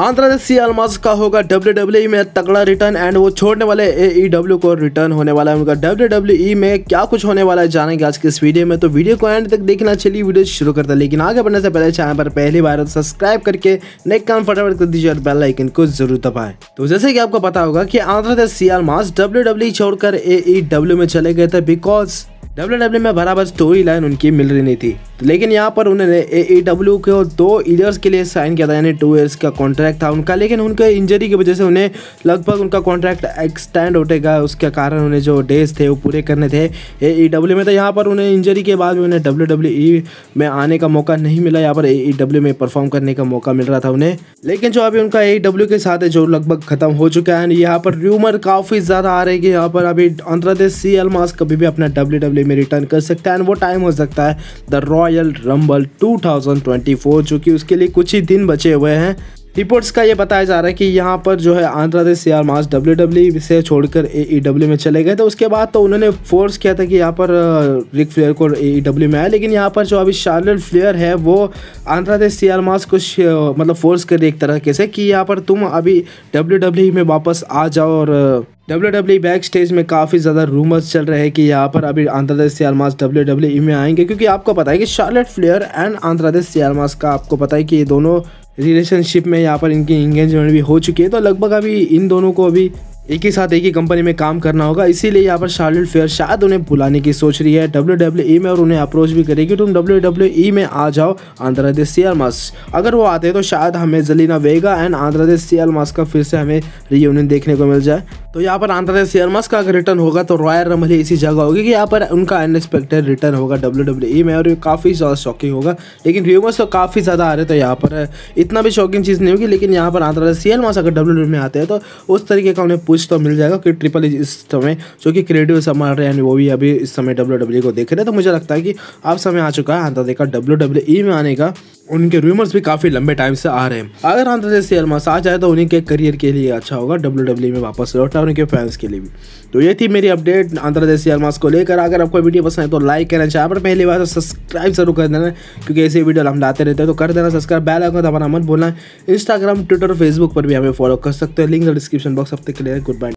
आंध्र सी अलमाज का होगा W W e में तगड़ा रिटर्न एंड वो छोड़ने वाले ए डब्ल्यू e को रिटर्न होने वाला है उनका डब्ल्यू डब्ल्यू e में क्या कुछ होने वाला है जानेंगे आज के इस वीडियो में तो वीडियो को एंड तक देखना चलिए वीडियो शुरू करता है लेकिन आगे बढ़ने से पहले चैनल पर पहली बार सब्सक्राइब तो करके नेक काम फटाफट कर दीजिए और बेल लाइकन को जरूर दबाए तो जैसे कि आपको पता होगा कि आंध्र अलमाज डब्ल्यू डब्ल्यू छोड़कर ए में चले गए थे बिकॉज डब्ल्यू डब्ल्यू में बराबर स्टोरी लाइन उनकी मिल रही नहीं थी तो लेकिन यहाँ पर उन्होंने ए डब्ल्यू को दो ईयर्स के लिए साइन किया था यानी टू ईयर्स का कॉन्ट्रैक्ट था उनका लेकिन उनके इंजरी की वजह से उन्हें लगभग उनका कॉन्ट्रैक्ट एक्सटेंड होटेगा उसके कारण उन्हें जो डेज थे वो पूरे करने थे ए डब्ल्यू में तो यहाँ पर उन्हें इंजरी के बाद उन्हें डब्ल्यू डब्ल्यू ई में आने का मौका नहीं मिला यहाँ पर ए डब्ल्यू में परफॉर्म करने का मौका मिल रहा था उन्हें लेकिन जो अभी उनका ए डब्ल्यू के साथ है जो लगभग खत्म हो चुका है यहाँ पर र्यूमर काफ़ी ज़्यादा आ रही है यहाँ पर अभी प्रदेश सी एल मास कभी भी अपना डब्ल्यू बॉडी में रिटर्न कर सकता है एंड वो टाइम हो सकता है द रॉयल रंबल 2024 जो कि उसके लिए कुछ ही दिन बचे हुए हैं रिपोर्ट्स का ये बताया जा रहा है कि यहाँ पर जो है Andrade Cien Almas W W से छोड़कर ए डब्ल्यू e में चले गए थे उसके बाद तो उन्होंने फोर्स किया था कि यहाँ पर रिक uh, फ्लेयर को ए डब्ल्यू e में आया लेकिन यहाँ पर जो अभी शार्लेट फ्लेयर है वो आंध्र प्रदेश सी आर मास को uh, मतलब फोर्स कर रही एक तरह से कि यहाँ पर तुम अभी डब्ल्यू e में वापस आ जाओ और uh, W W backstage में काफ़ी ज़्यादा रूमर्स चल रहे हैं कि यहाँ पर अभी Andrade Cien Almas W W e में आएंगे क्योंकि आपको पता है कि Charlotte Flair and Andrade Cien Almas का आपको पता है कि ये दोनों रिलेशनशिप में यहाँ पर इनकी इंगेजमेंट भी हो चुकी है तो लगभग अभी इन दोनों को अभी एक ही साथ एक ही कंपनी में काम करना होगा इसीलिए यहाँ पर शार्लेट फ्लेयर शायद उन्हें बुलाने की सोच रही है डब्ल्यू डब्ल्यू e में और उन्हें अप्रोच भी करेगी तुम डब्ल्यू डब्ल्यू e में आ जाओ आंध्रदेश देश सियालमास अगर वो आते हैं तो शायद हमें जलीना वेगा एंड आंध्रदेश देश सियालमास का फिर से हमें रियूनियन देखने को मिल जाए तो यहाँ पर आंध्र प्रदेश शेयरमस का अगर रिटर्न होगा तो रॉयल रमल इसी जगह होगी कि यहाँ पर उनका अनएक्सपेक्टेड रिटर्न होगा डब्ल्यू डब्ल्यू में और काफ़ी ज़्यादा शॉकिंग होगा लेकिन व्यूमर्स तो काफ़ी ज़्यादा आ रहे तो यहाँ पर इतना भी शॉकिंग चीज़ नहीं होगी लेकिन यहाँ पर आंध्र प्रदेश शेयरमस अगर डब्ल्यू में आते हैं तो उस तरीके का उन्हें पूछ तो मिल जाएगा कि ट्रिपल इस समय जो कि क्रिएटिव समार रहे हैं वो भी अभी इस समय डब्ल्यू को देख रहे हैं तो मुझे लगता है कि अब समय आ चुका है आंध्र का डब्ल्यू में आने का उनके रूमर्स भी काफी लंबे टाइम से आ रहे हैं अगर आंध्र प्रदेश से एलमास आ जाए तो उन्हीं के करियर के लिए अच्छा होगा डब्ल्यू e में वापस लौटना और उनके फैंस के लिए भी तो ये थी मेरी अपडेट आंध्र प्रदेश से को लेकर अगर आपको वीडियो पसंद है तो लाइक करना चाहिए पर पहली बार सब्सक्राइब तो जरूर कर देना क्योंकि ऐसे वीडियो हम लाते रहते हैं तो कर देना सब्सक्राइब बैल आइकन दबाना मत भूलना इंस्टाग्राम ट्विटर फेसबुक पर भी हमें फॉलो कर सकते हैं लिंक डिस्क्रिप्शन बॉक्स अब तक के लिए गुड बाय